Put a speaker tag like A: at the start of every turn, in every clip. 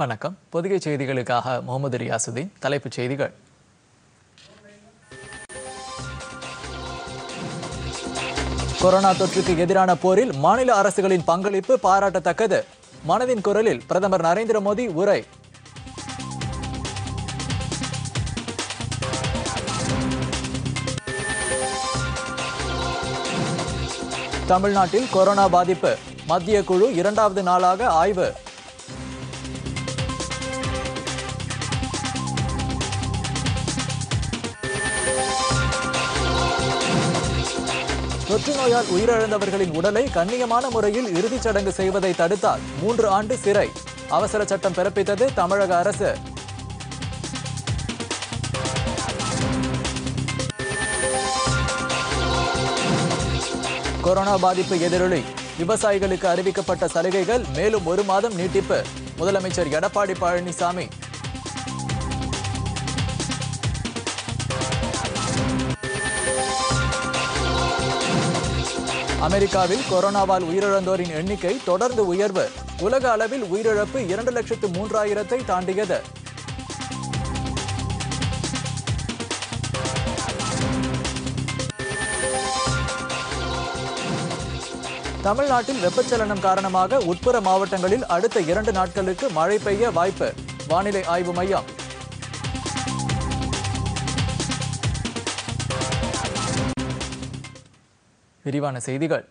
A: வணக்கம் பொதுகை செய்திகளுக்காக முகமது ரியாசுதீன் தலைப்புச் செய்திகள் கொரோனா தொற்றுக்கு எதிரான போரில் மாநில அரசுகளின் பங்களிப்பு பாராட்டத்தக்கது மனதின் குரலில் பிரதமர் நரேந்திர மோடி உரை தமிழ்நாட்டில் கொரோனா பாதிப்பு மத்திய குழு இரண்டாவது நாளாக ஆய்வு நோயால் உயிரிழந்தவர்களின் உடலை கண்ணியமான முறையில் இறுதிச் சடங்கு செய்வதை தடுத்தால் மூன்று ஆண்டு சிறை அவசர சட்டம் பிறப்பித்தது தமிழக அரசு கொரோனா பாதிப்பு எதிரொலி விவசாயிகளுக்கு அறிவிக்கப்பட்ட சலுகைகள் மேலும் ஒரு மாதம் நீட்டிப்பு முதலமைச்சர் எடப்பாடி பழனிசாமி அமெரிக்காவில் கொரோனாவால் உயிரிழந்தோரின் எண்ணிக்கை தொடர்ந்து உயர்வு உலக அளவில் உயிரிழப்பு இரண்டு லட்சத்து மூன்றாயிரத்தை தாண்டியது தமிழ்நாட்டில் வெப்பச்சலனம் காரணமாக உட்புற மாவட்டங்களில் அடுத்த இரண்டு நாட்களுக்கு மழை பெய்ய வாய்ப்பு வானிலை ஆய்வு மையம் விரிவான செய்திகள்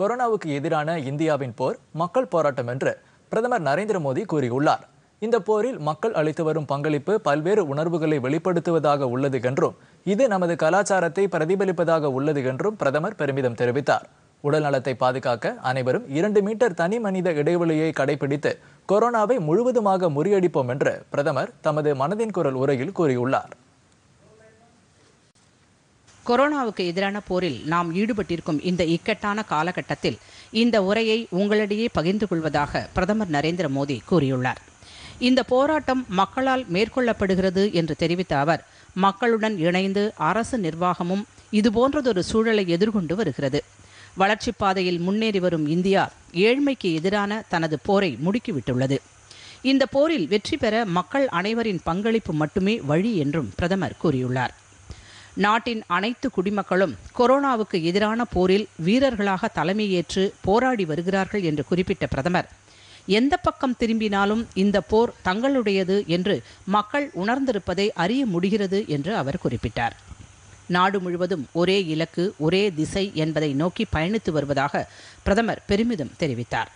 A: கொரோனாவுக்கு எதிரான இந்தியாவின் போர் மக்கள் போராட்டம் என்று பிரதமர் நரேந்திர மோடி கூறியுள்ளார் இந்த போரில் மக்கள் அளித்து வரும் பங்களிப்பு பல்வேறு உணர்வுகளை வெளிப்படுத்துவதாக உள்ளது என்றும் இது நமது கலாச்சாரத்தை பிரதிபலிப்பதாக உள்ளது என்றும் பிரதமர் பெருமிதம் தெரிவித்தார் உடல் நலத்தை பாதுகாக்க அனைவரும் இரண்டு மீட்டர் தனி மனித இடைவெளியை கடைபிடித்து கொரோனாவை முழுவதுமாக முறியடிப்போம் என்று பிரதமர் தமது மனதின் குரல் உரையில் கூறியுள்ளார்
B: கொரோனாவுக்கு எதிரான போரில் நாம் ஈடுபட்டிருக்கும் இந்த இக்கட்டான காலகட்டத்தில் இந்த உரையை உங்களிடையே பகிர்ந்து கொள்வதாக பிரதமர் நரேந்திர மோடி கூறியுள்ளார் இந்த போராட்டம் மக்களால் மேற்கொள்ளப்படுகிறது என்று தெரிவித்த அவர் மக்களுடன் இணைந்து அரசு நிர்வாகமும் இதுபோன்றதொரு சூழலை எதிர்கொண்டு வருகிறது வளர்ச்சிப் பாதையில் முன்னேறி வரும் இந்தியா ஏழ்மைக்கு எதிரான தனது போரை முடுக்கிவிட்டுள்ளது இந்த போரில் வெற்றி பெற மக்கள் அனைவரின் பங்களிப்பு மட்டுமே வழி என்றும் பிரதமர் கூறியுள்ளார் நாட்டின் அனைத்து குடிமக்களும் கொரோனாவுக்கு எதிரான போரில் வீரர்களாக தலைமையேற்று போராடி வருகிறார்கள் என்று குறிப்பிட்ட பிரதமர் எந்த பக்கம் திரும்பினாலும் இந்த போர் தங்களுடையது என்று மக்கள் உணர்ந்திருப்பதை அறிய முடிகிறது என்று அவர் குறிப்பிட்டார் நாடு முழுவதும் ஒரே இலக்கு ஒரே திசை என்பதை நோக்கி பயணித்து வருவதாக பிரதமர் பெருமிதம் தெரிவித்தார்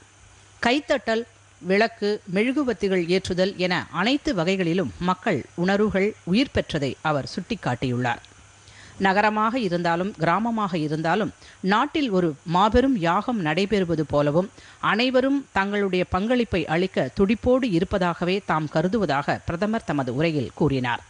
B: கைத்தட்டல் விளக்கு மெழுகுவத்திகள் ஏற்றுதல் என அனைத்து வகைகளிலும் மக்கள் உணர்வுகள் உயிர் பெற்றதை அவர் சுட்டிக்காட்டியுள்ளார் நகரமாக இருந்தாலும் கிராமமாக இருந்தாலும் நாட்டில் ஒரு மாபெரும் யாகம் நடைபெறுவது போலவும் அனைவரும் தங்களுடைய பங்களிப்பை அளிக்க துடிப்போடு இருப்பதாகவே தாம் கருதுவதாக பிரதமர் தமது உரையில் கூறினார்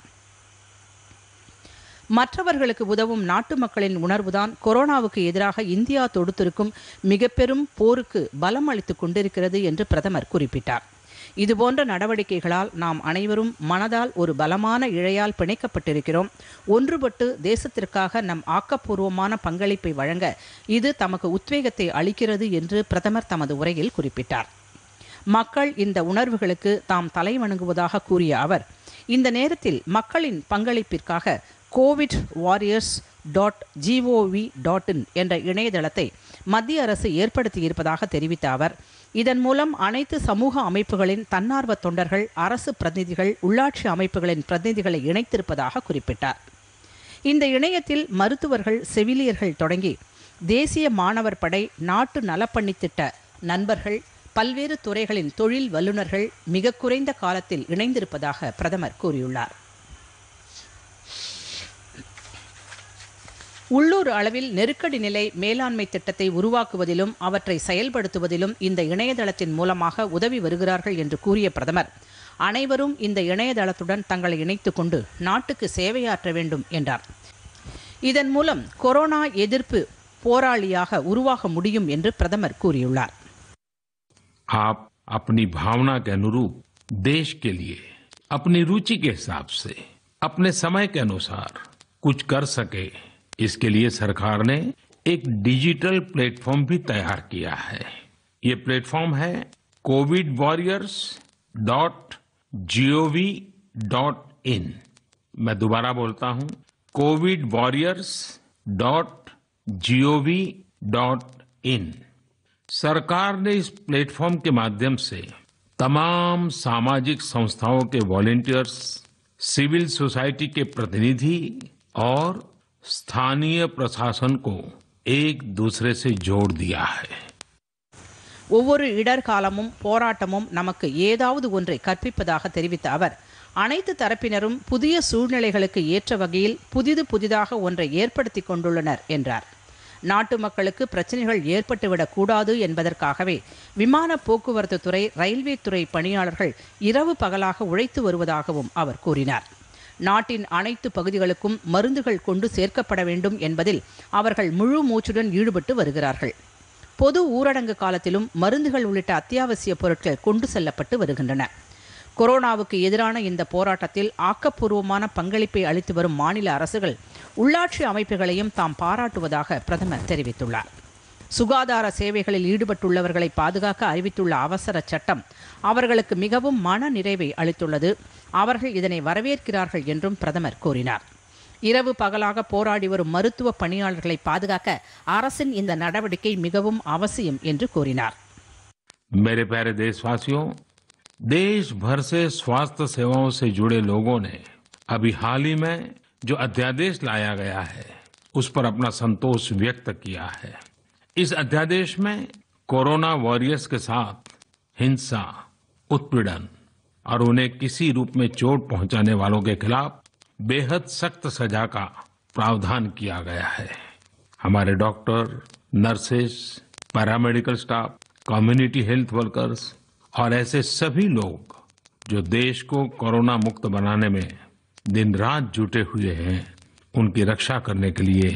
B: மற்றவர்களுக்கு உதவும் நாட்டு மக்களின் உணர்வுதான் கொரோனாவுக்கு எதிராக இந்தியா தொடுத்திருக்கும் மிக பெரும் போருக்கு பலம் அளித்துக் கொண்டிருக்கிறது என்று பிரதமர் குறிப்பிட்டார் இதுபோன்ற நடவடிக்கைகளால் நாம் அனைவரும் மனதால் ஒரு பலமான இழையால் பிணைக்கப்பட்டிருக்கிறோம் ஒன்றுபட்டு தேசத்திற்காக நம் ஆக்கப்பூர்வமான பங்களிப்பை வழங்க இது தமக்கு உத்வேகத்தை அளிக்கிறது என்று பிரதமர் தமது உரையில் குறிப்பிட்டார் மக்கள் இந்த உணர்வுகளுக்கு தாம் தலை வணங்குவதாக கூறிய அவர் இந்த நேரத்தில் மக்களின் பங்களிப்பிற்காக Covid warriors dot gov dot in என்ற இணையதளத்தை மத்திய அரசு ஏற்படுத்தியிருப்பதாக தெரிவித்த அவர் இதன் மூலம் அனைத்து சமூக அமைப்புகளின் தன்னார்வ தொண்டர்கள் அரசு பிரதிநிதிகள் உள்ளாட்சி அமைப்புகளின் பிரதிநிதிகளை இணைத்திருப்பதாக குறிப்பிட்டார் இந்த இணையத்தில் மருத்துவர்கள் செவிலியர்கள் தொடங்கி தேசிய மாணவர் படை நாட்டு நலப்பணி திட்ட நண்பர்கள் பல்வேறு துறைகளின் தொழில் வல்லுநர்கள் மிக குறைந்த காலத்தில் இணைந்திருப்பதாக பிரதமர் கூறியுள்ளார் உள்ளூர் அளவில் நெருக்கடி நிலை மேலாண்மை திட்டத்தை உருவாக்குவதிலும் அவற்றை செயல்படுத்துவதிலும் இந்த இணையதளத்தின் மூலமாக உதவி வருகிறார்கள் என்று கூறிய பிரதமர் அனைவரும் இந்த இணையதளத்துடன் தங்களை இணைத்துக் கொண்டு நாட்டுக்கு சேவையாற்ற வேண்டும் என்றார் இதன் மூலம் கொரோனா எதிர்ப்பு போராளியாக உருவாக முடியும் என்று பிரதமர் கூறியுள்ளார்
C: आप अपनी भावना के अनुरूप देश के लिए अपनी रुचि के हिसाब से अपने समय के अनुसार कुछ कर सके इसके लिए सरकार ने एक डिजिटल प्लेटफॉर्म भी तैयार किया है ये प्लेटफॉर्म है Covid warriors dot gov dot in मैं दोबारा बोलता हूं Covid warriors dot gov dot in सरकार ने इस प्लेटफॉर्म के माध्यम से तमाम सामाजिक संस्थाओं के वॉलेंटियर्स सिविल सोसाइटी के प्रतिनिधि और स्थानीय प्रशासन को एक दूसरे से जोड़ दिया है
B: ஒவ்வொரு இடர்காலமும் போராட்டமும் நமக்கு ஏதாவது ஒன்றை கற்பிப்பதாக தெரிவித்த அவர் அனைத்து தரப்பினரும் புதிய சூழ்நிலைகளுக்கு ஏற்ற வகையில் புதிது புதிதாக ஒன்றை ஏற்படுத்தி கொண்டுள்ளனர் என்றார் நாட்டு மக்களுக்கு பிரச்சனைகள் ஏற்பட்டுவிடக் கூடாது என்பதற்காகவே விமான போக்குவரத்து துறை ரயில்வே துறை பணியாளர்கள் இரவு பகலாக உழைத்து வருவதாகவும் அவர் கூறினார் நாட்டின் அனைத்து பகுதிகளுக்கும் மருந்துகள் கொண்டு சேர்க்கப்பட வேண்டும் என்பதில் அவர்கள் முழு மூச்சுடன் ஈடுபட்டு வருகிறார்கள் பொது ஊரடங்கு காலத்திலும் மருந்துகள் உள்ளிட்ட அத்தியாவசிய பொருட்கள் கொண்டு செல்லப்பட்டு வருகின்றன கொரோனாவுக்கு எதிரான இந்த போராட்டத்தில் ஆக்கப்பூர்வமான பங்களிப்பை அளித்து வரும் மாநில அரசுகள் உள்ளாட்சி அமைப்புகளையும் தாம் பாராட்டுவதாக பிரதமர் தெரிவித்துள்ளார் சுகாதார சேவைகளில் ஈடுபட்டுள்ளவர்களை பாதுகாக்க அறிவித்துள்ள அவசர சட்டம் அவர்களுக்கு மிகவும் மன நிறைவை அளித்துள்ளது அவர்கள் இதனை வரவேற்கிறார்கள் என்றும் பிரதமர் கூறினார் இரவு பகலாக போராடி வரும் மருத்துவ பணியாளர்களை பாதுகாக்க அரசின் இந்த நடவடிக்கை மிகவும் அவசியம் என்று கூறினார்
C: मेरे प्यारे देशवासियों देश भर से स्वास्थ्य सेवाओं से जुड़े लोगों ने अभी हाल ही में जो अध्यादेश लाया गया है उस पर अपना संतोष व्यक्त किया है इस अध्यादेश में कोरोना वॉरियर्स के साथ हिंसा उत्पीड़न और उन्हें किसी रूप में चोट पहुंचाने वालों के खिलाफ बेहद सख्त सजा का प्रावधान किया गया है हमारे doctor nurses paramedical staff community health workers और ऐसे सभी लोग जो देश को कोरोना मुक्त बनाने में दिन रात जुटे हुए हैं उनकी रक्षा करने के लिए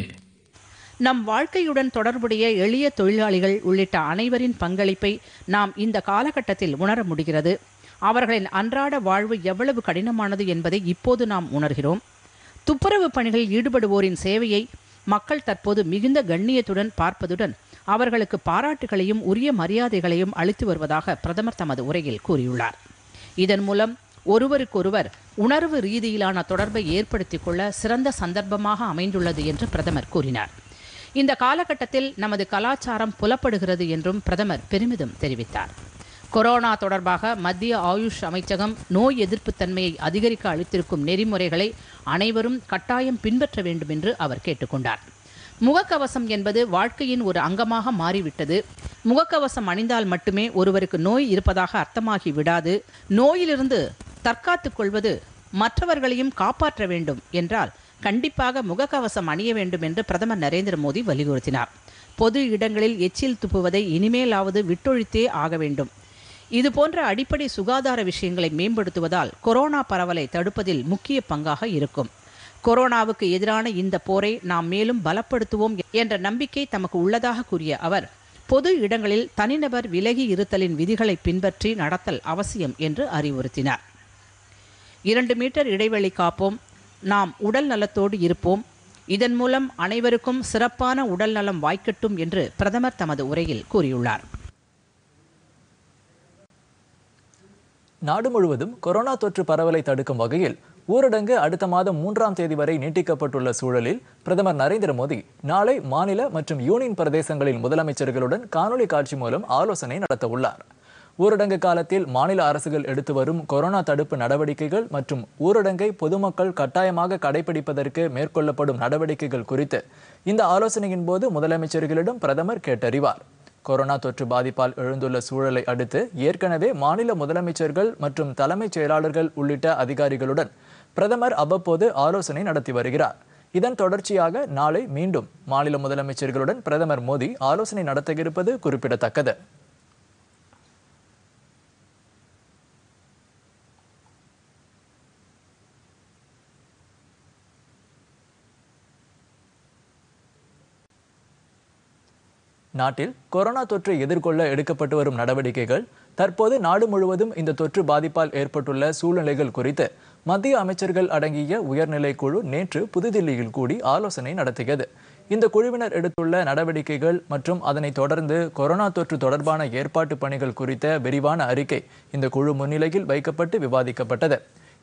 B: நம் வாழ்க்கையுடன் தொடர்புடைய எளிய தொழிலாளிகள் உள்ளிட்ட அனைவரின் பங்களிப்பை நாம் இந்த காலகட்டத்தில் உணர முடிகிறது அவர்களின் அன்றாட வாழ்வு எவ்வளவு கடினமானது என்பதை இப்போது நாம் உணர்கிறோம் துப்புரவு பணிகளில் ஈடுபடுவோரின் சேவையை மக்கள் தற்போது மிகுந்த கண்ணியத்துடன் பார்ப்பதுடன் அவர்களுக்கு பாராட்டுகளையும் உரிய மரியாதைகளையும் அளித்து வருவதாக பிரதமர் தமது உரையில் கூறியுள்ளார் இதன் மூலம் ஒருவருக்கொருவர் உணர்வு ரீதியிலான தொடர்பை ஏற்படுத்திக் கொள்ள சிறந்த சந்தர்ப்பமாக அமைந்துள்ளது என்று பிரதமர் கூறினார் இந்த காலகட்டத்தில் நமது கலாச்சாரம் புலப்படுகிறது என்றும் பிரதமர் பெருமிதம் தெரிவித்தார் கொரோனா தொடர்பாக மத்திய ஆயுஷ் அமைச்சகம் நோய் எதிர்ப்பு தன்மையை அதிகரிக்க அளித்திருக்கும் நெறிமுறைகளை அனைவரும் கட்டாயம் பின்பற்ற வேண்டும் என்று அவர் கேட்டுக்கொண்டார் முகக்கவசம் என்பது வாழ்க்கையின் ஒரு அங்கமாக மாறிவிட்டது முகக்கவசம் அணிந்தால் மட்டுமே ஒருவருக்கு நோய் இருப்பதாக அர்த்தமாகி விடாது நோயிலிருந்து தற்காத்துக் கொள்வது மற்றவர்களையும் காப்பாற்ற வேண்டும் என்றால் கண்டிப்பாக முகக்கவசம் அணிய வேண்டும் என்று பிரதமர் நரேந்திர மோடி வலியுறுத்தினார் பொது இடங்களில் எச்சில் துப்புவதை இனிமேலாவது விட்டொழித்தே ஆக வேண்டும் இதுபோன்ற அடிப்படை சுகாதார விஷயங்களை மேம்படுத்துவதால் கொரோனா பரவலை தடுப்பதில் முக்கிய பங்காக இருக்கும் கொரோனாவுக்கு எதிரான இந்த போரை நாம் மேலும் பலப்படுத்துவோம் என்ற நம்பிக்கை தமக்கு உள்ளதாக கூறிய அவர் பொது இடங்களில் தனிநபர் விலகி இருத்தலின் விதிகளை பின்பற்றி நடத்தல் அவசியம் என்று அறிவுறுத்தினார் இரண்டு மீட்டர் இடைவெளி காப்போம் நாம் உடல் நலத்தோடு இருப்போம் இதன் மூலம் அனைவருக்கும் சிறப்பான உடல் நலம் வாய்க்கட்டும் என்று பிரதமர் தமது உரையில் கூறியுள்ளார்
A: நாடு முழுவதும் கொரோனா தொற்று பரவலை தடுக்கும் வகையில் ஊரடங்கு அடுத்த மாதம் மூன்றாம் தேதி வரை நீட்டிக்கப்பட்டுள்ள சூழலில் பிரதமர் நரேந்திர மோடி நாளை மாநில மற்றும் யூனியன் பிரதேசங்களின் முதலமைச்சர்களுடன் காணொலி காட்சி மூலம் ஆலோசனை நடத்த உள்ளார் ஊரடங்கு காலத்தில் மாநில அரசுகள் எடுத்து வரும் கொரோனா தடுப்பு நடவடிக்கைகள் மற்றும் ஊரடங்கை பொதுமக்கள் கட்டாயமாக கடைபிடிப்பதற்கு மேற்கொள்ளப்படும் நடவடிக்கைகள் குறித்து இந்த ஆலோசனையின் போது முதலமைச்சர்களிடம் பிரதமர் கேட்டறிவார் கொரோனா தொற்று பாதிப்பால் எழுந்துள்ள சூழலை அடுத்து ஏற்கனவே மாநில முதலமைச்சர்கள் மற்றும் தலைமைச் செயலாளர்கள் உள்ளிட்ட அதிகாரிகளுடன் பிரதமர் அவ்வப்போது ஆலோசனை நடத்தி வருகிறார் இதன் தொடர்ச்சியாக நாளை மீண்டும் மாநில முதலமைச்சர்களுடன் பிரதமர் மோடி ஆலோசனை நடத்த இருப்பது குறிப்பிடத்தக்கது நாட்டில் கொரோனா தொற்றை எதிர்கொள்ள எடுக்கப்பட்டு வரும் நடவடிக்கைகள் தற்போது நாடு முழுவதும் இந்த தொற்று பாதிப்பால் ஏற்பட்டுள்ள சூழ்நிலைகள் குறித்து மத்திய அமைச்சர்கள் அடங்கிய உயர்நிலை குழு நேற்று புதுதில்லியில் கூடி ஆலோசனை நடத்தியது இந்த குழுவினர் எடுத்துள்ள நடவடிக்கைகள் மற்றும் அதனைத் தொடர்ந்து கொரோனா தொற்று தொடர்பான ஏற்பாட்டு பணிகள் குறித்த விரிவான அறிக்கை இந்த குழு முன்னிலையில் வைக்கப்பட்டு விவாதிக்கப்பட்டது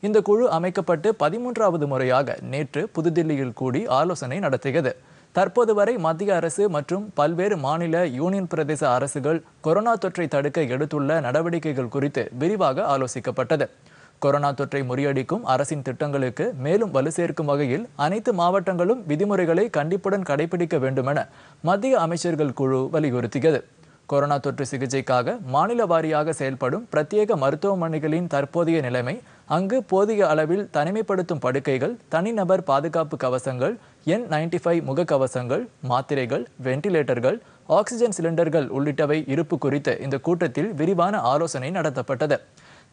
A: இந்த குழு அமைக்கப்பட்டு பதிமூன்றாவது முறையாக நேற்று புதுதில்லியில் கூடி ஆலோசனை நடத்தியது தற்போது வரை மத்திய அரசு மற்றும் பல்வேறு மாநில யூனியன் பிரதேச அரசுகள் கொரோனா தொற்றை தடுக்க எடுத்துள்ள நடவடிக்கைகள் குறித்து விரிவாக ஆலோசிக்கப்பட்டது கொரோனா தொற்றை முறியடிக்கும் அரசின் திட்டங்களுக்கு மேலும் வலு சேர்க்கும் வகையில் அனைத்து மாவட்டங்களும் விதிமுறைகளை கண்டிப்புடன் கடைபிடிக்க வேண்டுமென மத்திய அமைச்சர்கள் குழு வலியுறுத்தியது கொரோனா தொற்று சிகிச்சைக்காக மாநில வாரியாக செயல்படும் பிரத்யேக மருத்துவமனைகளின் தற்போதைய நிலைமை அங்கு போதிய அளவில் தனிமைப்படுத்தும் படுக்கைகள் தனிநபர் பாதுகாப்பு கவசங்கள் என் நைன்டி ஃபைவ் முகக்கவசங்கள் மாத்திரைகள் வென்டிலேட்டர்கள் ஆக்சிஜன் சிலிண்டர்கள் உள்ளிட்டவை இருப்பு குறித்து இந்த கூட்டத்தில் விரிவான ஆலோசனை நடத்தப்பட்டது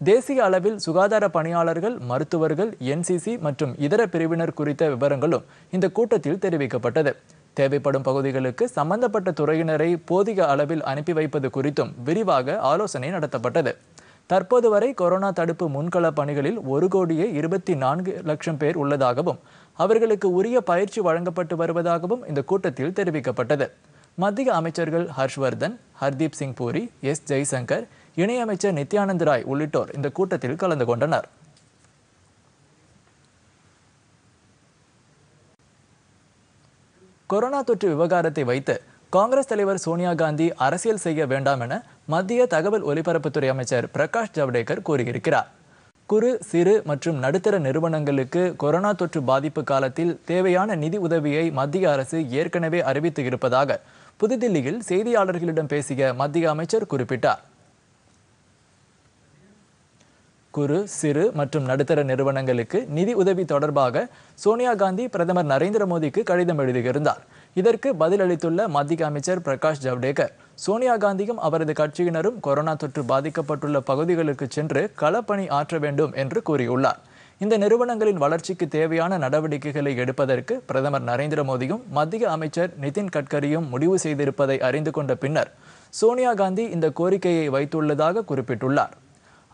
A: தேசிய அளவில் சுகாதார பணியாளர்கள் மருத்துவர்கள் என்சிசி மற்றும் இதர பிரிவினர் குறித்த விவரங்களும் இந்த கூட்டத்தில் தெரிவிக்கப்பட்டது தேவைப்படும் பகுதிகளுக்கு சம்பந்தப்பட்ட துறையினரை போதிய அளவில் அனுப்பி வைப்பது குறித்தும் விரிவாக ஆலோசனை நடத்தப்பட்டது தற்போது வரை கொரோனா தடுப்பு முன்கள பணிகளில் ஒரு கோடியே இருபத்தி நான்கு லட்சம் பேர் உள்ளதாகவும் அவர்களுக்கு உரிய பயிற்சி வழங்கப்பட்டு வருவதாகவும் இந்த கூட்டத்தில் தெரிவிக்கப்பட்டது மத்திய அமைச்சர்கள் ஹர்ஷ்வர்தன் ஹர்தீப் சிங் பூரி எஸ் ஜெய்சங்கர் இணையமைச்சர் நித்யானந்த் ராய் உள்ளிட்டோர் இந்த கூட்டத்தில் கலந்து கொண்டனர் கொரோனா தொற்று விவகாரத்தை வைத்து காங்கிரஸ் தலைவர் சோனியா காந்தி அரசியல் செய்ய வேண்டாம் என மத்திய தகவல் ஒலிபரப்புத்துறை அமைச்சர் பிரகாஷ் ஜவடேகர் கூறியிருக்கிறார் குறு சிறு மற்றும் நடுத்தர நிறுவனங்களுக்கு கொரோனா தொற்று பாதிப்பு காலத்தில் தேவையான நிதி உதவியை மத்திய அரசு ஏற்கனவே அறிவித்து இருப்பதாக புதுதில்லியில் செய்தியாளர்களிடம் பேசிய மத்திய அமைச்சர் குறிப்பிட்டார் குறு சிறு மற்றும் நடுத்தர நிறுவனங்களுக்கு நிதி உதவி தொடர்பாக சோனியா காந்தி பிரதமர் நரேந்திர மோடிக்கு கடிதம் எழுதியிருந்தார் இதற்கு பதிலளித்துள்ள மத்திய அமைச்சர் பிரகாஷ் ஜவடேகர் சோனியா காந்தியும் அவரது கட்சியினரும் கொரோனா தொற்று பாதிக்கப்பட்டுள்ள பகுதிகளுக்கு சென்று களப்பணி ஆற்ற வேண்டும் என்று கூறியுள்ளார் இந்த நிறுவனங்களின் வளர்ச்சிக்கு தேவையான நடவடிக்கைகளை எடுப்பதற்கு பிரதமர் நரேந்திர மோடியும் மத்திய அமைச்சர் நிதின் கட்கரியும் முடிவு செய்திருப்பதை அறிந்து கொண்ட பின்னர் சோனியா காந்தி இந்த கோரிக்கையை வைத்துள்ளதாக குறிப்பிட்டுள்ளார்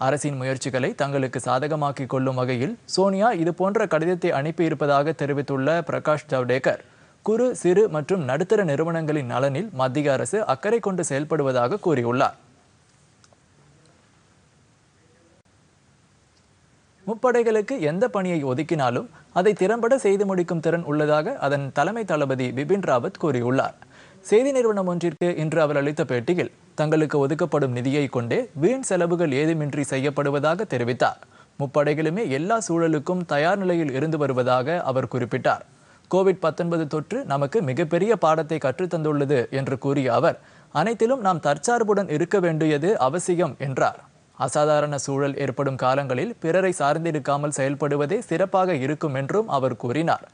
A: அரசின் முயற்சிகளை தங்களுக்கு சாதகமாக்கிக் கொள்ளும் வகையில் சோனியா இதுபோன்ற கடிதத்தை அனுப்பியிருப்பதாக தெரிவித்துள்ள பிரகாஷ் ஜவடேகர் குறு சிறு மற்றும் நடுத்தர நிறுவனங்களின் நலனில் மத்திய அரசு அக்கறை கொண்டு செயல்படுவதாக கூறியுள்ளார் முப்படைகளுக்கு எந்த பணியை ஒதுக்கினாலும் அதை திறம்பட செய்து முடிக்கும் திறன் உள்ளதாக அதன் தலைமை தளபதி பிபின் ராவத் கூறியுள்ளார் செய்தி நிறுவனம் ஒன்றிற்கு இன்று அவர் அளித்த பேட்டியில் தங்களுக்கு ஒதுக்கப்படும் நிதியை கொண்டே வீண் செலவுகள் ஏதுமின்றி செய்யப்படுவதாக தெரிவித்தார் முப்படைகளுமே எல்லா சூழலுக்கும் தயார் நிலையில் இருந்து வருவதாக அவர் குறிப்பிட்டார் கோவிட் பத்தொன்பது தொற்று நமக்கு மிகப்பெரிய பாடத்தை கற்றுத்தந்துள்ளது என்று கூறிய அவர் அனைத்திலும் நாம் தற்சார்புடன் இருக்க வேண்டியது அவசியம் என்றார் அசாதாரண சூழல் ஏற்படும் காலங்களில் பிறரை சார்ந்திருக்காமல் செயல்படுவதே சிறப்பாக இருக்கும் என்றும் அவர் கூறினார்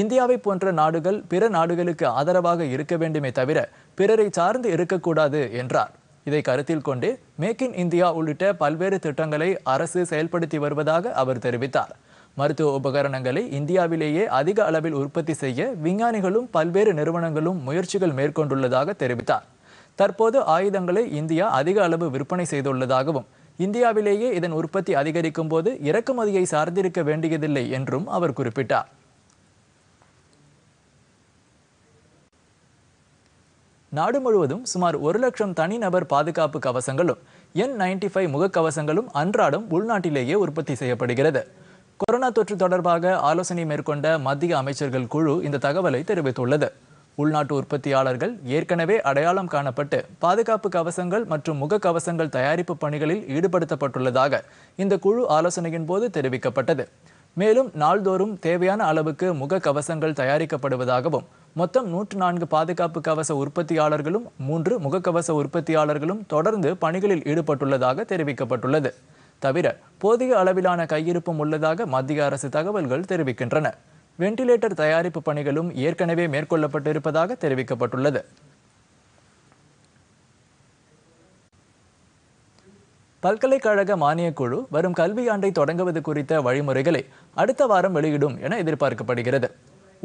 A: இந்தியாவை போன்ற நாடுகள் பிற நாடுகளுக்கு ஆதரவாக இருக்க வேண்டுமே தவிர பிறரை சார்ந்து இருக்கக்கூடாது என்றார் இதை கருத்தில் கொண்டு மேக் இன் இந்தியா உள்ளிட்ட பல்வேறு திட்டங்களை அரசு செயல்படுத்தி வருவதாக அவர் தெரிவித்தார் மருத்துவ உபகரணங்களை இந்தியாவிலேயே அதிக அளவில் உற்பத்தி செய்ய விஞ்ஞானிகளும் பல்வேறு நிறுவனங்களும் முயற்சிகள் மேற்கொண்டுள்ளதாக தெரிவித்தார் தற்போது ஆயுதங்களை இந்தியா அதிக அளவு விற்பனை செய்துள்ளதாகவும் இந்தியாவிலேயே இதன் உற்பத்தி அதிகரிக்கும் போது இறக்குமதியை சார்ந்திருக்க வேண்டியதில்லை என்றும் அவர் குறிப்பிட்டார் நாடு முழுவதும் சுமார் ஒரு லட்சம் தனிநபர் பாதுகாப்பு கவசங்களும் என் நைன்டி ஃபைவ் முகக்கவசங்களும் அன்றாடம் உள்நாட்டிலேயே உற்பத்தி செய்யப்படுகிறது கொரோனா தொற்று தொடர்பாக ஆலோசனை மேற்கொண்ட மத்திய அமைச்சர்கள் குழு இந்த தகவலை தெரிவித்துள்ளது உள்நாட்டு உற்பத்தியாளர்கள் ஏற்கனவே அடையாளம் காணப்பட்டு பாதுகாப்பு கவசங்கள் மற்றும் முக கவசங்கள் தயாரிப்பு பணிகளில் ஈடுபடுத்தப்பட்டுள்ளதாக இந்த குழு ஆலோசனையின் போது தெரிவிக்கப்பட்டது மேலும் நாள்தோறும் தேவையான அளவுக்கு முக கவசங்கள் தயாரிக்கப்படுவதாகவும் மொத்தம் நூற்று நான்கு பாதுகாப்பு கவச உற்பத்தியாளர்களும் மூன்று முகக்கவச உற்பத்தியாளர்களும் தொடர்ந்து பணிகளில் ஈடுபட்டுள்ளதாக தெரிவிக்கப்பட்டுள்ளது தவிர போதிய அளவிலான கையிருப்பும் உள்ளதாக மத்திய அரசு தகவல்கள் தெரிவிக்கின்றன வெண்டிலேட்டர் தயாரிப்பு பணிகளும் ஏற்கனவே மேற்கொள்ளப்பட்டிருப்பதாக தெரிவிக்கப்பட்டுள்ளது பல்கலைக்கழக மானியக்குழு வரும் கல்வியாண்டை தொடங்குவது குறித்த வழிமுறைகளை அடுத்த வாரம் வெளியிடும் என எதிர்பார்க்கப்படுகிறது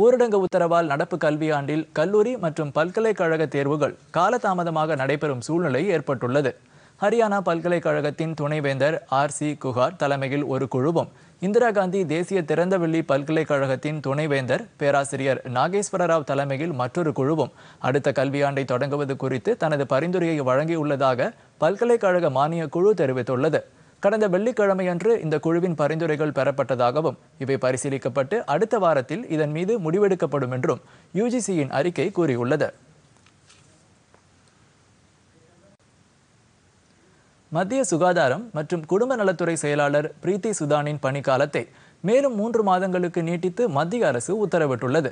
A: ஊரடங்கு உத்தரவால் நடப்பு கல்வியாண்டில் கல்லூரி மற்றும் பல்கலைக்கழக தேர்வுகள் காலதாமதமாக நடைபெறும் சூழ்நிலை ஏற்பட்டுள்ளது ஹரியானா பல்கலைக்கழகத்தின் துணைவேந்தர் ஆர் சி குஹார் தலைமையில் ஒரு குழுவும் இந்திரா காந்தி தேசிய திறந்தவெள்ளி பல்கலைக்கழகத்தின் துணைவேந்தர் பேராசிரியர் நாகேஸ்வரராவ் தலைமையில் மற்றொரு குழுவும் அடுத்த கல்வியாண்டை தொடங்குவது குறித்து தனது பரிந்துரையை வழங்கியுள்ளதாக பல்கலைக்கழக மானிய குழு தெரிவித்துள்ளது கடந்த வெள்ளிக்கிழமையன்று இந்த குழுவின் பரிந்துரைகள் பெறப்பட்டதாகவும் இவை பரிசீலிக்கப்பட்டு அடுத்த வாரத்தில் இதன் மீது முடிவெடுக்கப்படும் என்றும் யுஜிசியின் அறிக்கை கூறியுள்ளது மத்திய சுகாதாரம் மற்றும் குடும்ப நலத்துறை செயலாளர் பிரீத்தி சுதானின் பணிக்காலத்தை மேலும் மூன்று மாதங்களுக்கு நீட்டித்து மத்திய அரசு உத்தரவிட்டுள்ளது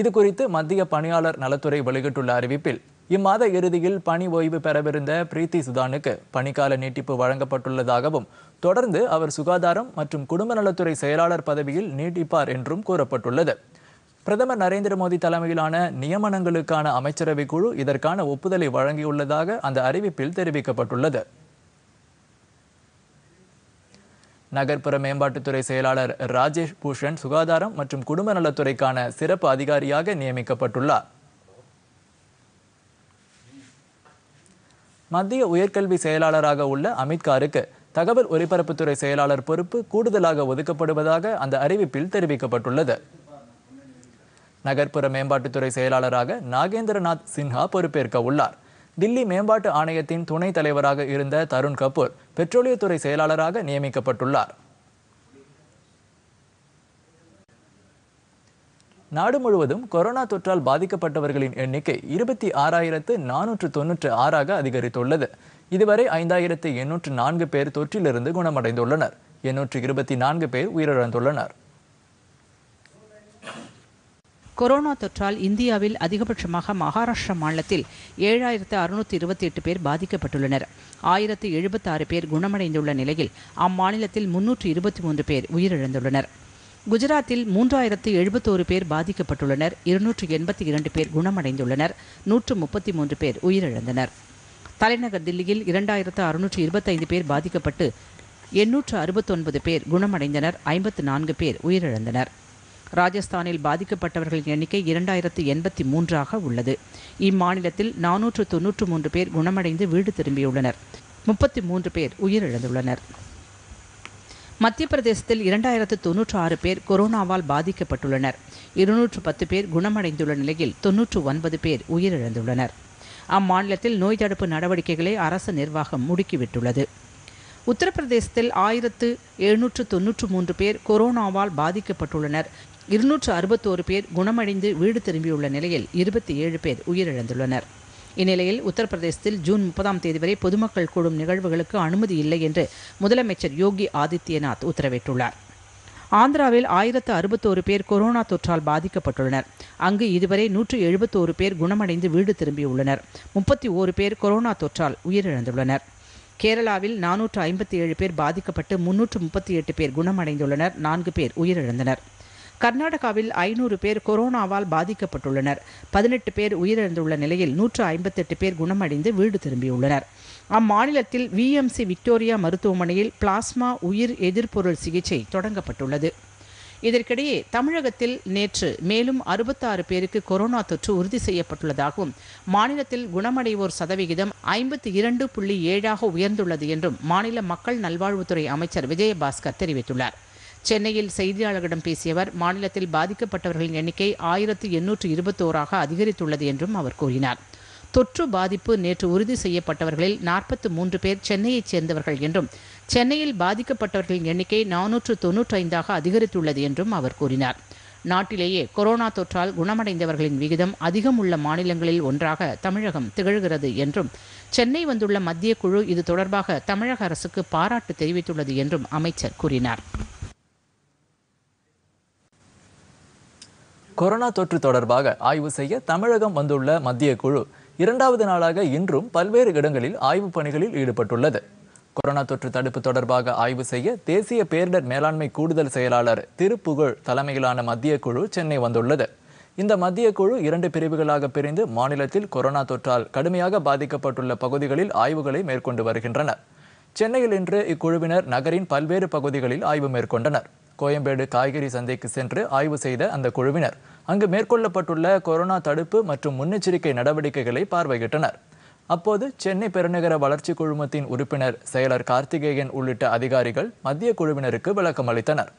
A: இது குறித்து மத்திய பணியாளர் நலத்துறை வெளியிட்டுள்ள அறிவிப்பில் இம்மாத இறுதியில் பணி ஓய்வு பெறவிருந்த பிரீத்தி சுதானுக்கு பணிக்கால நீட்டிப்பு வழங்கப்பட்டுள்ளதாகவும் தொடர்ந்து அவர் சுகாதாரம் மற்றும் குடும்ப நலத்துறை செயலாளர் பதவியில் நீட்டிப்பார் என்றும் கூறப்பட்டுள்ளது பிரதமர் நரேந்திர மோடி தலைமையிலான நியமனங்களுக்கான அமைச்சரவை குழு இதற்கான ஒப்புதலை வழங்கியுள்ளதாக அந்த அறிவிப்பில் தெரிவிக்கப்பட்டுள்ளது நகர்ப்புற மேம்பாட்டுத்துறை செயலாளர் ராஜேஷ் பூஷன் சுகாதாரம் மற்றும் குடும்ப நலத்துறைக்கான சிறப்பு அதிகாரியாக நியமிக்கப்பட்டுள்ளார் மத்திய உயர்கல்வி செயலாளராக உள்ள அமித்காருக்கு தகவல் ஒலிபரப்புத்துறை செயலாளர் பொறுப்பு கூடுதலாக ஒதுக்கப்படுவதாக அந்த அறிவிப்பில் தெரிவிக்கப்பட்டுள்ளது நகர்ப்புற மேம்பாட்டுத்துறை செயலாளராக நாகேந்திரநாத் சின்ஹா பொறுப்பேற்க உள்ளார் தில்லி மேம்பாட்டு ஆணையத்தின் துணைத் தலைவராக இருந்த தருண் கபூர் பெட்ரோலியத்துறை செயலாளராக நியமிக்கப்பட்டுள்ளார் நாடு முழுவதும் கொரோனா தொற்றால் பாதிக்கப்பட்டவர்களின் எண்ணிக்கை இருபத்தி ஆறாயிரத்து நானூற்று தொன்னூற்று ஆறாக அதிகரித்துள்ளது இதுவரை ஐந்தாயிரத்து எண்ணூற்று நான்கு பேர் தொற்றிலிருந்து குணமடைந்துள்ளனர் எண்ணூற்று இருபத்தி நான்கு பேர் உயிரிழந்துள்ளனர்
B: கொரோனா தொற்றால் இந்தியாவில் அதிகபட்சமாக மகாராஷ்டிரா மாநிலத்தில் ஏழாயிரத்து அறுநூற்றி இருபத்தி எட்டு பேர் பாதிக்கப்பட்டுள்ளனர் ஆயிரத்து எழுபத்தாறு பேர் குணமடைந்துள்ள நிலையில் அம்மாநிலத்தில் முன்னூற்று இருபத்தி மூன்று பேர் உயிரிழந்துள்ளனர் குஜராத்தில் மூன்றாயிரத்து எழுபத்தோரு பேர் பாதிக்கப்பட்டுள்ளனர் இருநூற்று எண்பத்தி இரண்டு பேர் குணமடைந்துள்ளனர் நூற்று முப்பத்தி மூன்று பேர் உயிரிழந்தனர் தலைநகர் தில்லியில் இரண்டாயிரத்து அறுநூற்று இருபத்தைந்து பேர் பாதிக்கப்பட்டு எண்ணூற்று அறுபத்தொன்பது பேர் குணமடைந்தனர் ஐம்பத்து நான்கு பேர் உயிரிழந்தனர் ராஜஸ்தானில் பாதிக்கப்பட்டவர்களின் எண்ணிக்கை இரண்டாயிரத்து எண்பத்தி மூன்றாக உள்ளது இம்மாநிலத்தில் நானூற்று தொன்னூற்று மூன்று பேர் குணமடைந்து வீடு திரும்பியுள்ளனர் முப்பத்தி மூன்று பேர் உயிரிழந்துள்ளனர் மத்திய பிரதேசத்தில் இரண்டாயிரத்து தொன்னூற்று ஆறு பேர் கொரோனாவால் பாதிக்கப்பட்டுள்ளனர் இருநூற்று பத்து பேர் குணமடைந்துள்ள நிலையில் தொன்னூற்று ஒன்பது பேர் உயிரிழந்துள்ளனர் அம்மாநிலத்தில் நோய் தடுப்பு நடவடிக்கைகளை அரசு நிர்வாகம் முடுக்கிவிட்டுள்ளது உத்தரப்பிரதேசத்தில் ஆயிரத்து எழுநூற்று தொன்னூற்று மூன்று பேர் கொரோனாவால் பாதிக்கப்பட்டுள்ளனர் இருநூற்று அறுபத்தோரு பேர் குணமடைந்து வீடு திரும்பியுள்ள நிலையில் இருபத்தி ஏழு பேர் உயிரிழந்துள்ளனர் இந்நிலையில் உத்தரப்பிரதேசத்தில் ஜூன் முப்பதாம் தேதி வரை பொதுமக்கள் கூடும் நிகழ்வுகளுக்கு அனுமதி இல்லை என்று முதலமைச்சர் யோகி ஆதித்யநாத் உத்தரவிட்டுள்ளார் ஆந்திராவில் ஆயிரத்து அறுபத்தோரு பேர் கொரோனா தொற்றால் பாதிக்கப்பட்டுள்ளனர் அங்கு இதுவரை நூற்று எழுபத்தோரு பேர் குணமடைந்து வீடு திரும்பியுள்ளனர் முப்பத்தி ஓரு பேர் கொரோனா தொற்றால் உயிரிழந்துள்ளனர் கேரளாவில் நானூற்று ஐம்பத்தி ஏழு பேர் பாதிக்கப்பட்டு முன்னூற்று முப்பத்தி எட்டு பேர் குணமடைந்துள்ளனர் நான்கு பேர் உயிரிழந்தனர் கர்நாடகாவில் ஐநூறு பேர் கொரோனாவால் பாதிக்கப்பட்டுள்ளனர் பதினெட்டு பேர் உயிரிழந்துள்ள நிலையில் நூற்று ஐம்பத்தெட்டு பேர் குணமடைந்து வீடு திரும்பியுள்ளனர் அம்மாநிலத்தில் விஎம்சி விக்டோரியா மருத்துவமனையில் பிளாஸ்மா உயிர் எதிர்பொருள் சிகிச்சை தொடங்கப்பட்டுள்ளது இதற்கிடையே தமிழகத்தில் நேற்று மேலும் அறுபத்தாறு பேருக்கு கொரோனா தொற்று உறுதி செய்யப்பட்டுள்ளதாகவும் மாநிலத்தில் குணமடைவோர் சதவிகிதம் ஐம்பத்தி இரண்டு புள்ளி ஏழாக உயர்ந்துள்ளது என்றும் மாநில மக்கள் நல்வாழ்வுத்துறை அமைச்சர் விஜயபாஸ்கர் தெரிவித்துள்ளார் சென்னையில் செய்தியாளர்களிடம் பேசிய அவர் மாநிலத்தில் பாதிக்கப்பட்டவர்களின் எண்ணிக்கை ஆயிரத்து எண்ணூற்று இருபத்தோராக அதிகரித்துள்ளது என்றும் அவர் கூறினார் தொற்று பாதிப்பு நேற்று உறுதி செய்யப்பட்டவர்களில் நாற்பத்து மூன்று பேர் சென்னையைச் சேர்ந்தவர்கள் என்றும் சென்னையில் பாதிக்கப்பட்டவர்களின் எண்ணிக்கை நானூற்று தொன்னூற்றி ஐந்தாக அதிகரித்துள்ளது என்றும் அவர் கூறினார் நாட்டிலேயே கொரோனா தொற்றால் குணமடைந்தவர்களின் விகிதம் அதிகம் உள்ள மாநிலங்களில் ஒன்றாக தமிழகம் திகழ்கிறது என்றும் சென்னை வந்துள்ள மத்திய குழு இது தொடர்பாக தமிழக அரசுக்கு பாராட்டு தெரிவித்துள்ளது என்றும் அமைச்சர் கூறினார்
A: கொரோனா தொற்று தொடர்பாக ஆய்வு செய்ய தமிழகம் வந்துள்ள மத்திய குழு இரண்டாவது நாளாக இன்றும் பல்வேறு இடங்களில் ஆய்வுப் பணிகளில் ஈடுபட்டுள்ளது கொரோனா தொற்று தடுப்பு தொடர்பாக ஆய்வு செய்ய தேசிய பேரிடர் மேலாண்மை கூடுதல் செயலாளர் திருப்புகழ் தலைமையிலான மத்திய குழு சென்னை வந்துள்ளது இந்த மத்திய குழு இரண்டு பிரிவுகளாக பிரிந்து மாநிலத்தில் கொரோனா தொற்றால் கடுமையாக பாதிக்கப்பட்டுள்ள பகுதிகளில் ஆய்வுகளை மேற்கொண்டு வருகின்றனர் சென்னையில் இன்று இக்குழுவினர் நகரின் பல்வேறு பகுதிகளில் ஆய்வு மேற்கொண்டனர் கோயம்பேடு காய்கறி சந்தைக்கு சென்று ஆய்வு செய்த அந்த குழுவினர் அங்கு மேற்கொள்ளப்பட்டுள்ள கொரோனா தடுப்பு மற்றும் முன்னெச்சரிக்கை நடவடிக்கைகளை பார்வையிட்டனர் அப்போது சென்னை பெருநகர வளர்ச்சி குழுமத்தின் உறுப்பினர் செயலர் கார்த்திகேயன் உள்ளிட்ட அதிகாரிகள் மத்திய குழுவினருக்கு விளக்கம் அளித்தனர்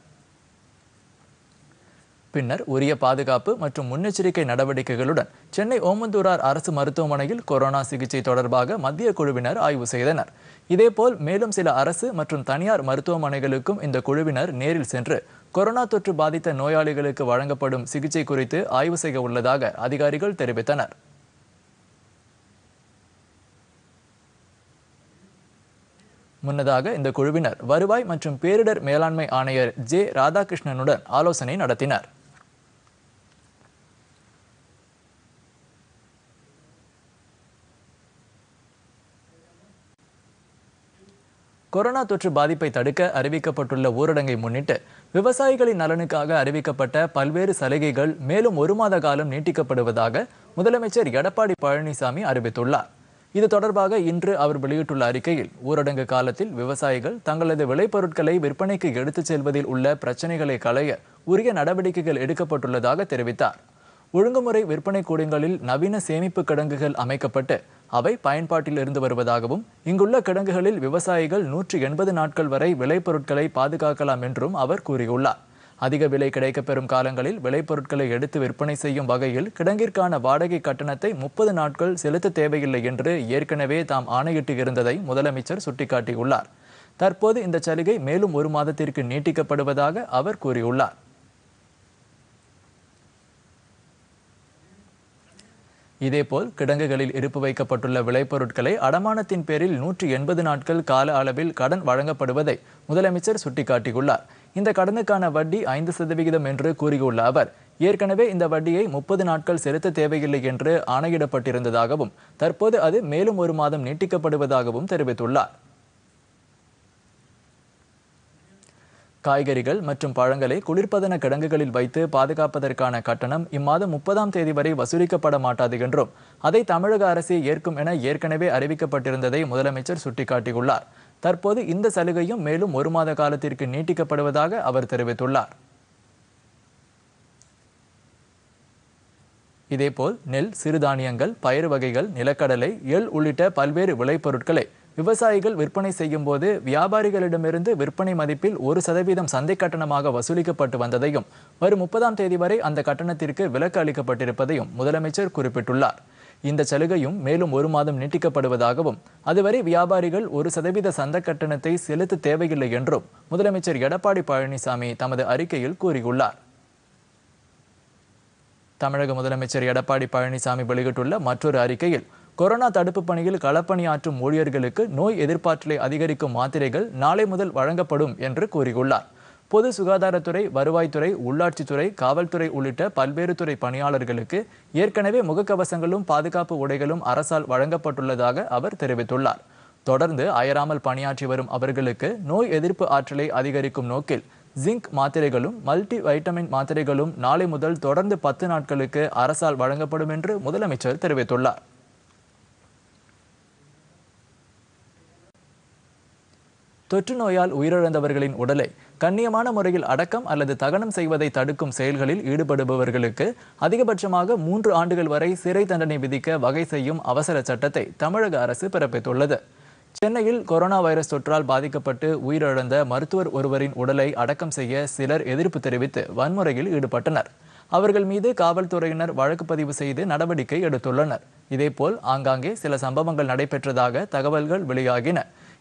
A: பின்னர் உரிய பாதுகாப்பு மற்றும் முன்னெச்சரிக்கை நடவடிக்கைகளுடன் சென்னை ஓமந்தூரார் அரசு மருத்துவமனையில் கொரோனா சிகிச்சை தொடர்பாக மத்திய குழுவினர் ஆய்வு செய்தனர் இதேபோல் மேலும் சில அரசு மற்றும் தனியார் மருத்துவமனைகளுக்கும் இந்த குழுவினர் நேரில் சென்று கொரோனா தொற்று பாதித்த நோயாளிகளுக்கு வழங்கப்படும் சிகிச்சை குறித்து ஆய்வு செய்ய உள்ளதாக அதிகாரிகள் தெரிவித்தனர் முன்னதாக இந்த குழுவினர் வருவாய் மற்றும் பேரிடர் மேலாண்மை ஆணையர் ஜே ராதாகிருஷ்ணனுடன் ஆலோசனை நடத்தினர் கொரோனா தொற்று பாதிப்பை தடுக்க அறிவிக்கப்பட்டுள்ள ஊரடங்கை முன்னிட்டு விவசாயிகளின் நலனுக்காக அறிவிக்கப்பட்ட பல்வேறு சலுகைகள் மேலும் ஒரு மாத காலம் நீட்டிக்கப்படுவதாக முதலமைச்சர் எடப்பாடி பழனிசாமி அறிவித்துள்ளார் இது தொடர்பாக இன்று அவர் வெளியிட்டுள்ள அறிக்கையில் ஊரடங்கு காலத்தில் விவசாயிகள் தங்களது விளைபொருட்களை விற்பனைக்கு எடுத்துச் செல்வதில் உள்ள பிரச்சனைகளை களைய உரிய நடவடிக்கைகள் எடுக்கப்பட்டுள்ளதாக தெரிவித்தார் ஒழுங்குமுறை விற்பனை கூடங்களில் நவீன சேமிப்பு கிடங்குகள் அமைக்கப்பட்டு அவை பயன்பாட்டில் இருந்து வருவதாகவும் இங்குள்ள கிடங்குகளில் விவசாயிகள் நூற்றி எண்பது நாட்கள் வரை விளைபொருட்களை பாதுகாக்கலாம் என்றும் அவர் கூறியுள்ளார் அதிக விலை கிடைக்கப்பெறும் காலங்களில் விளைபொருட்களை எடுத்து விற்பனை செய்யும் வகையில் கிடங்கிற்கான வாடகை கட்டணத்தை முப்பது நாட்கள் செலுத்த தேவையில்லை என்று ஏற்கனவே தாம் ஆணையிட்டு இருந்ததை முதலமைச்சர் சுட்டிக்காட்டியுள்ளார் தற்போது இந்த சலுகை மேலும் ஒரு மாதத்திற்கு நீட்டிக்கப்படுவதாக அவர் கூறியுள்ளார் இதேபோல் கிடங்குகளில் இருப்பு வைக்கப்பட்டுள்ள விளைபொருட்களை அடமானத்தின் பேரில் நூற்றி எண்பது நாட்கள் கால அளவில் கடன் வழங்கப்படுவதை முதலமைச்சர் சுட்டிக்காட்டியுள்ளார் இந்த கடனுக்கான வட்டி ஐந்து சதவிகிதம் என்று கூறியுள்ள அவர் ஏற்கனவே இந்த வட்டியை முப்பது நாட்கள் செலுத்த தேவையில்லை என்று ஆணையிடப்பட்டிருந்ததாகவும் தற்போது அது மேலும் ஒரு மாதம் நீட்டிக்கப்படுவதாகவும் தெரிவித்துள்ளார் காய்கறிகள் மற்றும் பழங்களை குளிர்பதன கிடங்குகளில் வைத்து பாதுகாப்பதற்கான கட்டணம் இம்மாதம் முப்பதாம் தேதி வரை வசூலிக்கப்பட மாட்டாது என்றும் அதை தமிழக அரசே ஏற்கும் என ஏற்கனவே அறிவிக்கப்பட்டிருந்ததை முதலமைச்சர் சுட்டிக்காட்டியுள்ளார் தற்போது இந்த சலுகையும் மேலும் ஒரு மாத காலத்திற்கு நீட்டிக்கப்படுவதாக அவர் தெரிவித்துள்ளார் இதேபோல் நெல் சிறுதானியங்கள் பயிர் வகைகள் நிலக்கடலை எள் உள்ளிட்ட பல்வேறு விளைபொருட்களை விவசாயிகள் விற்பனை செய்யும் போது வியாபாரிகளிடமிருந்து விற்பனை மதிப்பில் ஒரு சதவீதம் சந்தை கட்டணமாக வசூலிக்கப்பட்டு வந்ததையும் வரும் முப்பதாம் தேதி வரை அந்த கட்டணத்திற்கு விலக்கு அளிக்கப்பட்டிருப்பதையும் முதலமைச்சர் குறிப்பிட்டுள்ளார் இந்த சலுகையும் மேலும் ஒரு மாதம் நீட்டிக்கப்படுவதாகவும் அதுவரை வியாபாரிகள் ஒரு சதவீத சந்தை கட்டணத்தை செலுத்த தேவையில்லை என்றும் முதலமைச்சர் எடப்பாடி பழனிசாமி தமது அறிக்கையில் கூறியுள்ளார் தமிழக முதலமைச்சர் எடப்பாடி பழனிசாமி வெளியிட்டுள்ள மற்றொரு அறிக்கையில் கொரோனா தடுப்பு பணியில் களப்பணியாற்றும் ஊழியர்களுக்கு நோய் எதிர்ப்பாற்றலை அதிகரிக்கும் மாத்திரைகள் நாளை முதல் வழங்கப்படும் என்று கூறியுள்ளார் பொது சுகாதாரத்துறை வருவாய்த்துறை உள்ளாட்சித்துறை காவல்துறை உள்ளிட்ட பல்வேறு துறை பணியாளர்களுக்கு ஏற்கனவே முகக்கவசங்களும் பாதுகாப்பு உடைகளும் அரசால் வழங்கப்பட்டுள்ளதாக அவர் தெரிவித்துள்ளார் தொடர்ந்து அயராமல் பணியாற்றி வரும் அவர்களுக்கு நோய் எதிர்ப்பு ஆற்றலை அதிகரிக்கும் நோக்கில் ஜிங்க் மாத்திரைகளும் மல்டி வைட்டமின் மாத்திரைகளும் நாளை முதல் தொடர்ந்து பத்து நாட்களுக்கு அரசால் வழங்கப்படும் என்று முதலமைச்சர் தெரிவித்துள்ளார் தொற்று நோயால் உயிரிழந்தவர்களின் உடலை கண்ணியமான முறையில் அடக்கம் அல்லது தகனம் செய்வதை தடுக்கும் செயல்களில் ஈடுபடுபவர்களுக்கு அதிகபட்சமாக மூன்று ஆண்டுகள் வரை சிறை தண்டனை விதிக்க வகை செய்யும் அவசர சட்டத்தை தமிழக அரசு பிறப்பித்துள்ளது சென்னையில் கொரோனா வைரஸ் தொற்றால் பாதிக்கப்பட்டு உயிரிழந்த மருத்துவர் ஒருவரின் உடலை அடக்கம் செய்ய சிலர் எதிர்ப்பு தெரிவித்து வன்முறையில் ஈடுபட்டனர் அவர்கள் மீது காவல்துறையினர் வழக்கு பதிவு செய்து நடவடிக்கை எடுத்துள்ளனர் இதேபோல் ஆங்காங்கே சில சம்பவங்கள் நடைபெற்றதாக தகவல்கள் வெளியாகின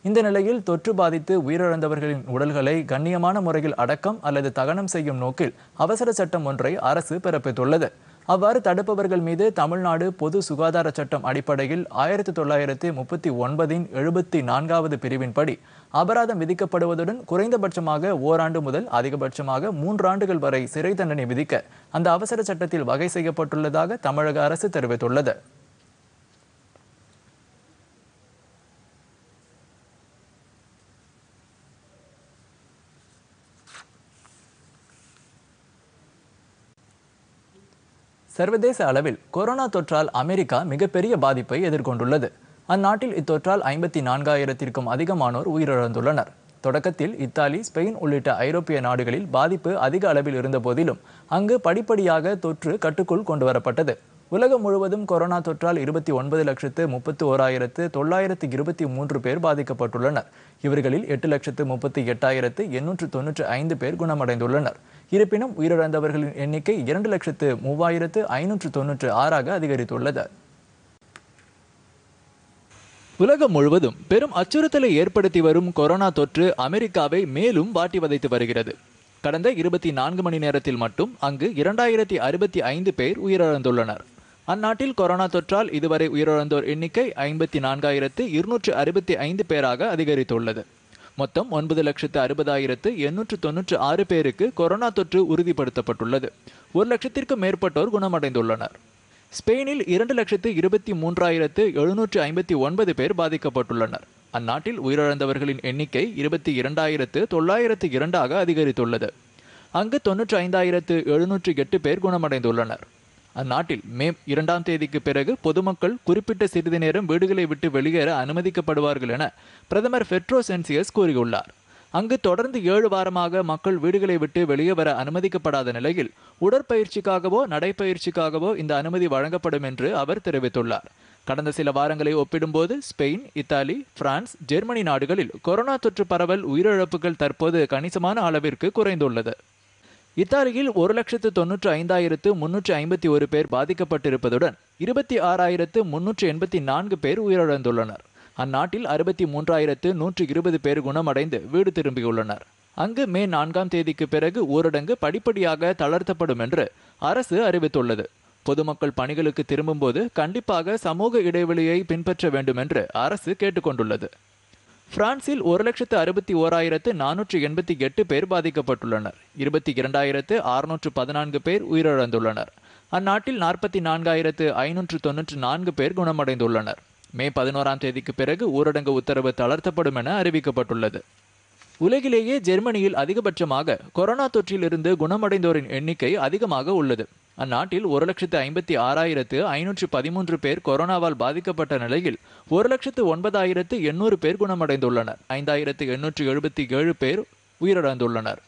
A: இந்த நிலையில் தொற்று பாதித்து உயிரிழந்தவர்களின் உடல்களை கண்ணியமான முறையில் அடக்கம் அல்லது தகனம் செய்யும் நோக்கில் அவசர சட்டம் ஒன்றை அரசு பிறப்பித்துள்ளது அவ்வாறு தடுப்பவர்கள் மீது தமிழ்நாடு பொது சுகாதார சட்டம் அடிப்படையில் ஆயிரத்தி தொள்ளாயிரத்தி முப்பத்தி ஒன்பதின் எழுபத்தி நான்காவது பிரிவின்படி அபராதம் விதிக்கப்படுவதுடன் குறைந்தபட்சமாக ஓராண்டு முதல் அதிகபட்சமாக மூன்றாண்டுகள் வரை சிறை தண்டனை விதிக்க அந்த அவசர சட்டத்தில் வகை செய்யப்பட்டுள்ளதாக தமிழக அரசு தெரிவித்துள்ளது சர்வதேச அளவில் கொரோனா தொற்றால் அமெரிக்கா மிகப்பெரிய பாதிப்பை எதிர்கொண்டுள்ளது அந்நாட்டில் இத்தொற்றால் ஐம்பத்தி நான்காயிரத்திற்கும் அதிகமானோர் உயிரிழந்துள்ளனர் தொடக்கத்தில் இத்தாலி ஸ்பெயின் உள்ளிட்ட ஐரோப்பிய நாடுகளில் பாதிப்பு அதிக அளவில் இருந்த போதிலும் அங்கு படிப்படியாக தொற்று கட்டுக்குள் கொண்டுவரப்பட்டது உலகம் முழுவதும் கொரோனா தொற்றால் இருபத்தி ஒன்பது லட்சத்து முப்பத்து ஓராயிரத்து தொள்ளாயிரத்து இருபத்தி மூன்று பேர் பாதிக்கப்பட்டுள்ளனர் இவர்களில் எட்டு லட்சத்து முப்பத்தி எட்டாயிரத்து எண்ணூற்று தொன்னூற்று ஐந்து பேர் குணமடைந்துள்ளனர் இருப்பினும் உயிரிழந்தவர்களின் எண்ணிக்கை இரண்டு லட்சத்து மூவாயிரத்து ஐநூற்று தொன்னூற்று ஆறாக அதிகரித்துள்ளது உலகம் முழுவதும் பெரும் அச்சுறுத்தலை ஏற்படுத்தி வரும் கொரோனா தொற்று அமெரிக்காவை மேலும் வாட்டி வதைத்து வருகிறது கடந்த இருபத்தி நான்கு மணி நேரத்தில் மட்டும் அங்கு இரண்டாயிரத்தி அறுபத்தி ஐந்து பேர் உயிரிழந்துள்ளனர் அந்நாட்டில் கொரோனா தொற்றால் இதுவரை உயிரிழந்தோர் எண்ணிக்கை ஐம்பத்தி நான்காயிரத்து இருநூற்று அறுபத்தி ஐந்து பேராக அதிகரித்துள்ளது மொத்தம் ஒன்பது லட்சத்து அறுபதாயிரத்து எண்ணூற்று தொன்னூற்று ஆறு பேருக்கு கொரோனா தொற்று உறுதிப்படுத்தப்பட்டுள்ளது ஒரு லட்சத்திற்கும் மேற்பட்டோர் குணமடைந்துள்ளனர் ஸ்பெயினில் இரண்டு லட்சத்து இருபத்தி மூன்றாயிரத்து எழுநூற்று ஐம்பத்தி ஒன்பது பேர் பாதிக்கப்பட்டுள்ளனர் அந்நாட்டில் உயிரிழந்தவர்களின் எண்ணிக்கை இருபத்தி இரண்டாயிரத்து தொள்ளாயிரத்து இரண்டாக அதிகரித்துள்ளது அங்கு தொன்னூற்றி ஐந்தாயிரத்து எழுநூற்றி எட்டு பேர் குணமடைந்துள்ளனர் அந்நாட்டில் மே இரண்டாம் தேதிக்கு பிறகு பொதுமக்கள் குறிப்பிட்ட சிறிது நேரம் வீடுகளை விட்டு வெளியேற அனுமதிக்கப்படுவார்கள் என பிரதமர் பெட்ரோ சென்சியஸ் கூறியுள்ளார் அங்கு தொடர்ந்து ஏழு வாரமாக மக்கள் வீடுகளை விட்டு வெளியே வர அனுமதிக்கப்படாத நிலையில் உடற்பயிற்சிக்காகவோ நடைப்பயிற்சிக்காகவோ இந்த அனுமதி வழங்கப்படும் என்று அவர் தெரிவித்துள்ளார் கடந்த சில வாரங்களை ஒப்பிடும்போது ஸ்பெயின் இத்தாலி பிரான்ஸ் ஜெர்மனி நாடுகளில் கொரோனா தொற்று பரவல் உயிரிழப்புகள் தற்போது கணிசமான அளவிற்கு குறைந்துள்ளது இத்தாலியில் ஒரு லட்சத்து தொன்னூற்று ஐந்தாயிரத்து முன்னூற்று ஐம்பத்தி ஒரு பேர் பாதிக்கப்பட்டிருப்பதுடன் இருபத்தி ஆறாயிரத்து முன்னூற்று எண்பத்தி நான்கு பேர் உயிரிழந்துள்ளனர் அந்நாட்டில் அறுபத்தி மூன்றாயிரத்து நூற்று இருபது பேர் குணமடைந்து வீடு திரும்பியுள்ளனர் அங்கு மே நான்காம் தேதிக்கு பிறகு ஊரடங்கு படிப்படியாக தளர்த்தப்படும் என்று அரசு அறிவித்துள்ளது பொதுமக்கள் பணிகளுக்கு திரும்பும்போது கண்டிப்பாக சமூக இடைவெளியை பின்பற்ற வேண்டும் என்று அரசு கேட்டுக்கொண்டுள்ளது பிரான்சில் ஒரு லட்சத்து அறுபத்தி ஓராயிரத்து நானூற்று எண்பத்தி எட்டு பேர் பாதிக்கப்பட்டுள்ளனர் இருபத்தி இரண்டாயிரத்து அறுநூற்று பதினான்கு பேர் உயிரிழந்துள்ளனர் அந்நாட்டில் நாற்பத்தி நான்காயிரத்து ஐநூற்று தொன்னூற்று நான்கு பேர் குணமடைந்துள்ளனர் மே பதினோராம் தேதிக்கு பிறகு ஊரடங்கு உத்தரவு தளர்த்தப்படும் என அறிவிக்கப்பட்டுள்ளது உலகிலேயே ஜெர்மனியில் அதிகபட்சமாக கொரோனா தொற்றிலிருந்து குணமடைந்தோரின் எண்ணிக்கை அதிகமாக உள்ளது அந்நாட்டில் ஒரு லட்சத்து ஐம்பத்தி ஆறாயிரத்து ஐநூற்று பதிமூன்று பேர் கொரோனாவால் பாதிக்கப்பட்ட நிலையில் ஒரு லட்சத்து ஒன்பதாயிரத்து எண்ணூறு பேர் குணமடைந்துள்ளனர் ஐந்தாயிரத்து எண்ணூற்று எழுபத்தி ஏழு பேர் உயிரிழந்துள்ளனர்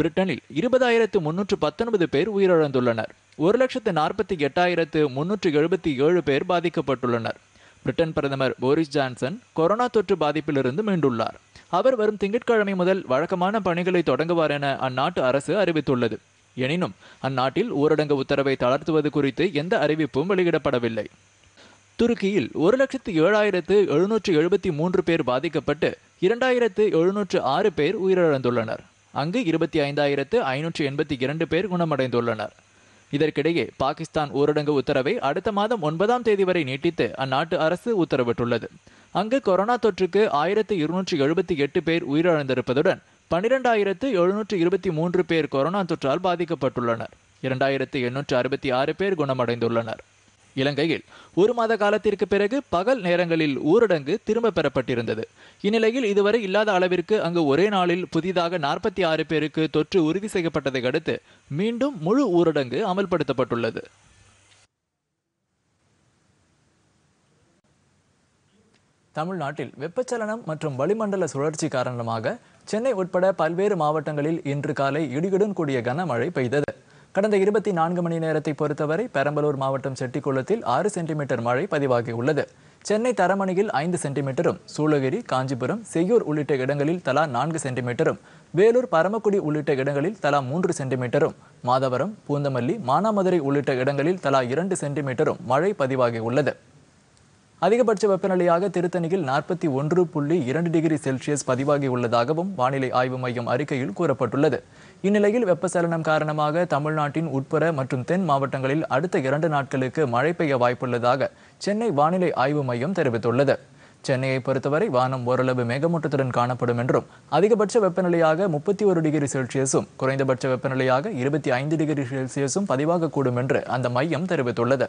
A: பிரிட்டனில் இருபதாயிரத்து முன்னூற்று பத்தொன்பது பேர் உயிரிழந்துள்ளனர் ஒரு லட்சத்து நாற்பத்தி எட்டாயிரத்து முன்னூற்று எழுபத்தி ஏழு பேர் பாதிக்கப்பட்டுள்ளனர் பிரிட்டன் பிரதமர் போரிஸ் ஜான்சன் கொரோனா தொற்று பாதிப்பிலிருந்து மீண்டுள்ளார் அவர் வரும் திங்கட்கிழமை முதல் வழக்கமான பணிகளை தொடங்குவார் என அந்நாட்டு அரசு அறிவித்துள்ளது எனினும் அந்நாட்டில் ஊரடங்கு உத்தரவை தளர்த்துவது குறித்து எந்த அறிவிப்பும் வெளியிடப்படவில்லை துருக்கியில் ஒரு லட்சத்து ஏழாயிரத்து எழுநூற்று எழுபத்தி மூன்று பேர் பாதிக்கப்பட்டு இரண்டாயிரத்து எழுநூற்று ஆறு பேர் உயிரிழந்துள்ளனர் அங்கு இருபத்தி ஐந்தாயிரத்து ஐநூற்று எண்பத்தி இரண்டு பேர் குணமடைந்துள்ளனர் இதற்கிடையே பாகிஸ்தான் ஊரடங்கு உத்தரவை அடுத்த மாதம் ஒன்பதாம் தேதி வரை நீட்டித்து அந்நாட்டு அரசு உத்தரவிட்டுள்ளது அங்கு கொரோனா தொற்றுக்கு ஆயிரத்து இருநூற்று எழுபத்தி எட்டு பேர் உயிரிழந்திருப்பதுடன் பன்னிரெண்டாயிரத்து எழுநூற்று இருபத்தி மூன்று பேர் கொரோனா தொற்றால் பாதிக்கப்பட்டுள்ளனர் இரண்டாயிரத்து எண்ணூற்று அறுபத்தி ஆறு பேர் குணமடைந்துள்ளனர் இலங்கையில் ஒரு மாத காலத்திற்கு பிறகு பகல் நேரங்களில் ஊரடங்கு திரும்ப பெறப்பட்டிருந்தது இந்நிலையில் இதுவரை இல்லாத அளவிற்கு அங்கு ஒரே நாளில் புதிதாக நாற்பத்தி ஆறு பேருக்கு தொற்று உறுதி செய்யப்பட்டதை அடுத்து மீண்டும் முழு ஊரடங்கு அமல்படுத்தப்பட்டுள்ளது தமிழ்நாட்டில் வெப்பச்சலனம் மற்றும் வளிமண்டல சுழற்சி காரணமாக சென்னை உட்பட பல்வேறு மாவட்டங்களில் இன்று காலை இடியுடன் கூடிய கனமழை பெய்தது கடந்த இருபத்தி நான்கு மணி நேரத்தை பொறுத்தவரை பெரம்பலூர் மாவட்டம் செட்டிக்குளத்தில் ஆறு சென்டிமீட்டர் மழை பதிவாகியுள்ளது சென்னை தரமணியில் ஐந்து சென்டிமீட்டரும் சூளகிரி காஞ்சிபுரம் செய்யூர் உள்ளிட்ட இடங்களில் தலா நான்கு சென்டிமீட்டரும் வேலூர் பரமக்குடி உள்ளிட்ட இடங்களில் தலா மூன்று சென்டிமீட்டரும் மாதவரம் பூந்தமல்லி மானாமதுரை உள்ளிட்ட இடங்களில் தலா இரண்டு சென்டிமீட்டரும் மழை பதிவாகியுள்ளது அதிகபட்ச வெப்பநிலையாக திருத்தணியில் நாற்பத்தி ஒன்று புள்ளி இரண்டு டிகிரி செல்சியஸ் பதிவாகியுள்ளதாகவும் வானிலை ஆய்வு மையம் அறிக்கையில் கூறப்பட்டுள்ளது இந்நிலையில் வெப்பசலனம் காரணமாக தமிழ்நாட்டின் உட்புற மற்றும் தென் மாவட்டங்களில் அடுத்த இரண்டு நாட்களுக்கு மழை பெய்ய வாய்ப்புள்ளதாக சென்னை வானிலை ஆய்வு மையம் தெரிவித்துள்ளது சென்னையை பொறுத்தவரை வானம் ஓரளவு மேகமூட்டத்துடன் காணப்படும் என்றும் அதிகபட்ச வெப்பநிலையாக முப்பத்தி ஒரு டிகிரி செல்சியஸும் குறைந்தபட்ச வெப்பநிலையாக இருபத்தி ஐந்து டிகிரி செல்சியஸும் பதிவாகக்கூடும் என்று அந்த மையம் தெரிவித்துள்ளது